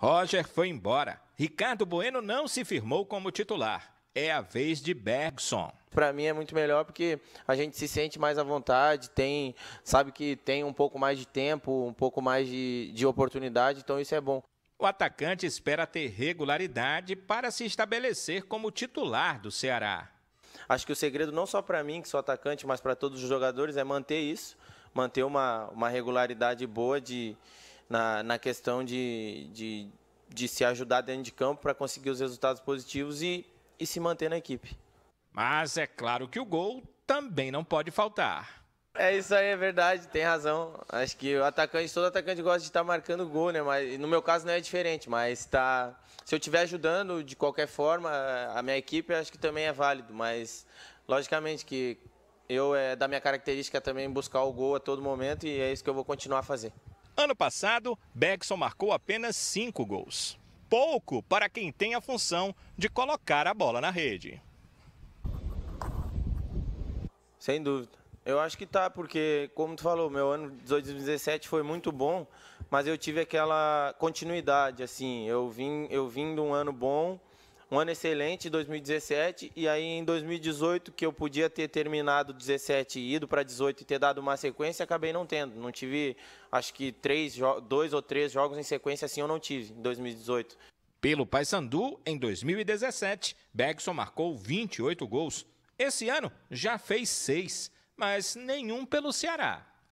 Roger foi embora. Ricardo Bueno não se firmou como titular. É a vez de Bergson. Para mim é muito melhor porque a gente se sente mais à vontade, tem, sabe que tem um pouco mais de tempo, um pouco mais de, de oportunidade, então isso é bom. O atacante espera ter regularidade para se estabelecer como titular do Ceará. Acho que o segredo não só para mim, que sou atacante, mas para todos os jogadores é manter isso, manter uma, uma regularidade boa de, na, na questão de, de, de se ajudar dentro de campo para conseguir os resultados positivos e, e se manter na equipe. Mas é claro que o gol também não pode faltar. É isso aí, é verdade, tem razão. Acho que o atacante, todo atacante gosta de estar tá marcando gol, né? Mas no meu caso não é diferente, mas tá. Se eu estiver ajudando de qualquer forma a minha equipe, acho que também é válido. Mas logicamente que eu é da minha característica também buscar o gol a todo momento e é isso que eu vou continuar a fazer. Ano passado, Bergson marcou apenas cinco gols. Pouco para quem tem a função de colocar a bola na rede. Sem dúvida. Eu acho que tá, porque, como tu falou, meu ano de 2017 foi muito bom, mas eu tive aquela continuidade, assim. Eu vim, eu vim de um ano bom um ano excelente, 2017, e aí em 2018, que eu podia ter terminado 17 e ido para 18 e ter dado uma sequência, acabei não tendo. Não tive, acho que três, dois ou três jogos em sequência assim eu não tive em 2018. Pelo Paysandu, em 2017, Bergson marcou 28 gols. Esse ano já fez seis, mas nenhum pelo Ceará.